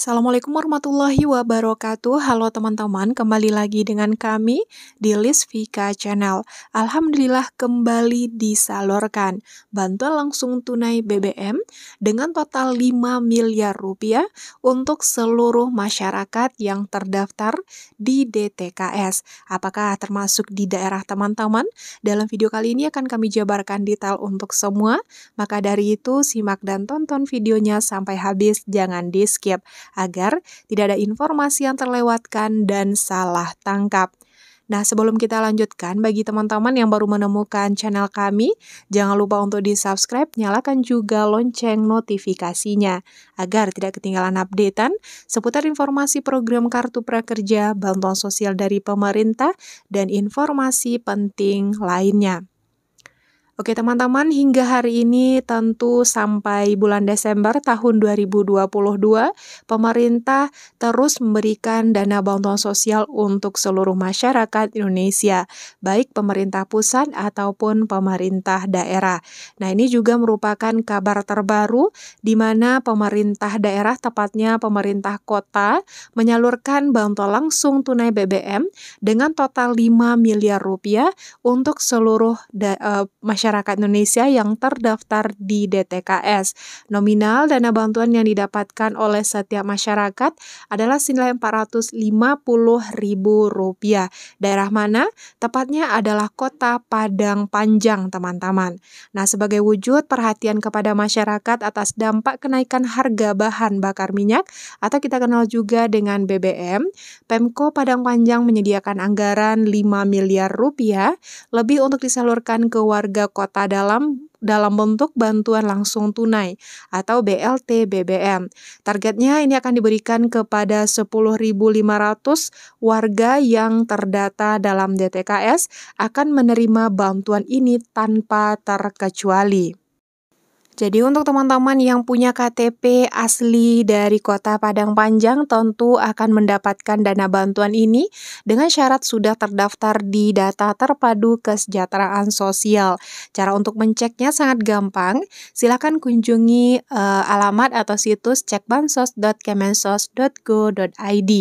Assalamualaikum warahmatullahi wabarakatuh. Halo teman-teman, kembali lagi dengan kami di List Vika Channel. Alhamdulillah kembali disalurkan bantuan langsung tunai BBM dengan total 5 miliar rupiah untuk seluruh masyarakat yang terdaftar di DTKS. Apakah termasuk di daerah teman-teman? Dalam video kali ini akan kami jabarkan detail untuk semua. Maka dari itu simak dan tonton videonya sampai habis, jangan di skip agar tidak ada informasi yang terlewatkan dan salah tangkap. Nah, sebelum kita lanjutkan, bagi teman-teman yang baru menemukan channel kami, jangan lupa untuk di-subscribe, nyalakan juga lonceng notifikasinya, agar tidak ketinggalan updatean seputar informasi program Kartu Prakerja, bantuan sosial dari pemerintah, dan informasi penting lainnya. Oke teman-teman, hingga hari ini tentu sampai bulan Desember tahun 2022, pemerintah terus memberikan dana bantuan sosial untuk seluruh masyarakat Indonesia, baik pemerintah pusat ataupun pemerintah daerah. Nah ini juga merupakan kabar terbaru di mana pemerintah daerah, tepatnya pemerintah kota, menyalurkan bantuan langsung tunai BBM dengan total 5 miliar rupiah untuk seluruh uh, masyarakat masyarakat Indonesia yang terdaftar di DTKS. Nominal dana bantuan yang didapatkan oleh setiap masyarakat adalah senilai Rp450.000. Daerah mana? Tepatnya adalah Kota Padang Panjang, teman-teman. Nah, sebagai wujud perhatian kepada masyarakat atas dampak kenaikan harga bahan bakar minyak atau kita kenal juga dengan BBM, Pemko Padang Panjang menyediakan anggaran 5 miliar rupiah lebih untuk disalurkan ke warga kota kota dalam dalam bentuk bantuan langsung tunai atau BLT BBM. Targetnya ini akan diberikan kepada 10.500 warga yang terdata dalam DTKS akan menerima bantuan ini tanpa terkecuali. Jadi untuk teman-teman yang punya KTP asli dari Kota Padang Panjang tentu akan mendapatkan dana bantuan ini dengan syarat sudah terdaftar di data terpadu kesejahteraan sosial. Cara untuk menceknya sangat gampang. Silakan kunjungi uh, alamat atau situs cekbansos.kemensos.go.id.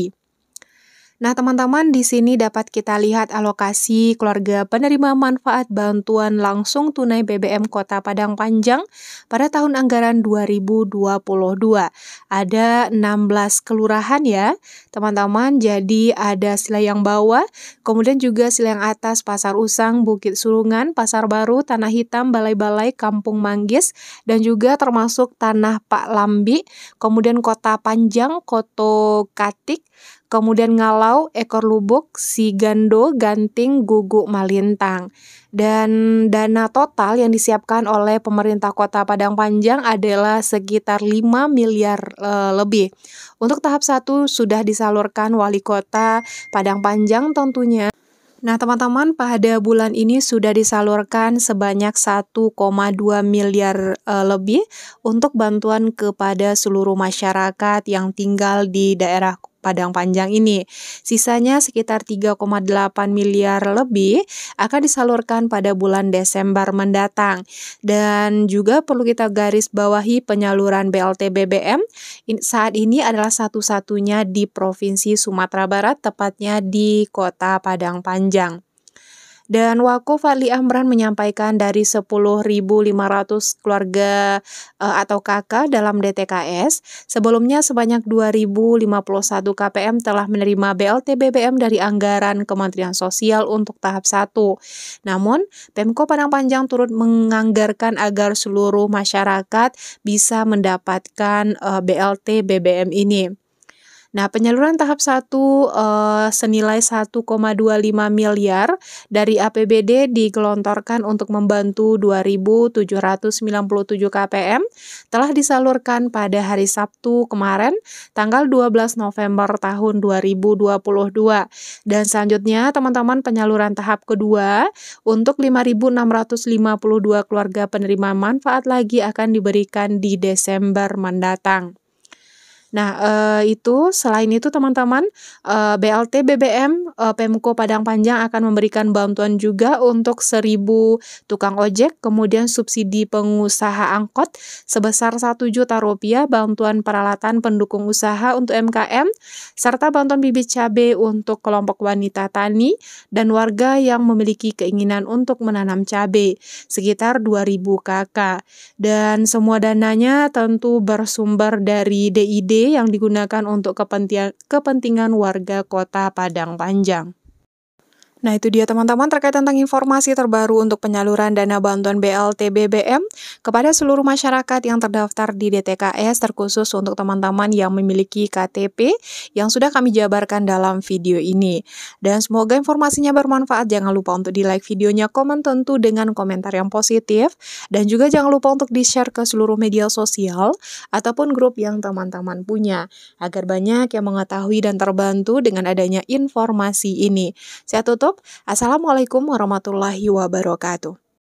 Nah, teman-teman, di sini dapat kita lihat alokasi keluarga penerima manfaat bantuan langsung tunai BBM Kota Padang Panjang pada tahun anggaran 2022. Ada 16 kelurahan ya, teman-teman. Jadi ada sila yang bawah, kemudian juga sila yang atas Pasar Usang, Bukit Surungan, Pasar Baru, Tanah Hitam, Balai-Balai, Kampung Manggis, dan juga termasuk Tanah Pak Lambi, kemudian Kota Panjang, Koto Katik, Kemudian ngalau, ekor lubuk, si gando, ganting, guguk, malintang. Dan dana total yang disiapkan oleh pemerintah kota Padang Panjang adalah sekitar 5 miliar e, lebih. Untuk tahap 1 sudah disalurkan wali kota Padang Panjang tentunya. Nah, teman-teman, pada bulan ini sudah disalurkan sebanyak 1,2 miliar e, lebih untuk bantuan kepada seluruh masyarakat yang tinggal di daerah Padang Panjang ini. Sisanya sekitar 3,8 miliar lebih akan disalurkan pada bulan Desember mendatang. Dan juga perlu kita garis bawahi penyaluran BLT BBM saat ini adalah satu-satunya di Provinsi Sumatera Barat, tepatnya di Kota Padang Panjang. Dan Wakuf Fadli Amran menyampaikan dari 10.500 keluarga uh, atau KK dalam DTKS, sebelumnya sebanyak 2.051 KPM telah menerima BLT BBM dari anggaran Kementerian Sosial untuk tahap 1. Namun, Pemko Padang Panjang turut menganggarkan agar seluruh masyarakat bisa mendapatkan uh, eh, BLT BBM ini. Nah, penyaluran tahap 1 eh, senilai 1,25 miliar dari APBD digelontorkan untuk membantu 2.797 KPM telah disalurkan pada hari Sabtu kemarin tanggal 12 November tahun 2022. Dan selanjutnya teman-teman penyaluran tahap kedua untuk 5.652 keluarga penerima manfaat lagi akan diberikan di Desember mendatang. Nah, eh, itu selain itu teman-teman, eh, BLT BBM eh, Pemko Padang Panjang akan memberikan bantuan juga untuk 1000 tukang ojek, kemudian subsidi pengusaha angkot sebesar 1 juta rupiah, bantuan peralatan pendukung usaha untuk MKM, serta bantuan bibit cabai untuk kelompok wanita tani dan warga yang memiliki keinginan untuk menanam cabai sekitar 2000 KK. Dan semua dananya tentu bersumber dari DID yang digunakan untuk kepentingan warga kota Padang Panjang. Nah itu dia teman-teman terkait tentang informasi terbaru untuk penyaluran dana bantuan BLT BBM kepada seluruh masyarakat yang terdaftar di DTKS terkhusus untuk teman-teman yang memiliki KTP yang sudah kami jabarkan dalam video ini. Dan semoga informasinya bermanfaat. Jangan lupa untuk di like videonya, komen tentu dengan komentar yang positif. Dan juga jangan lupa untuk di-share ke seluruh media sosial ataupun grup yang teman-teman punya. Agar banyak yang mengetahui dan terbantu dengan adanya informasi ini. Saya tutup YouTube. Assalamualaikum warahmatullahi wabarakatuh.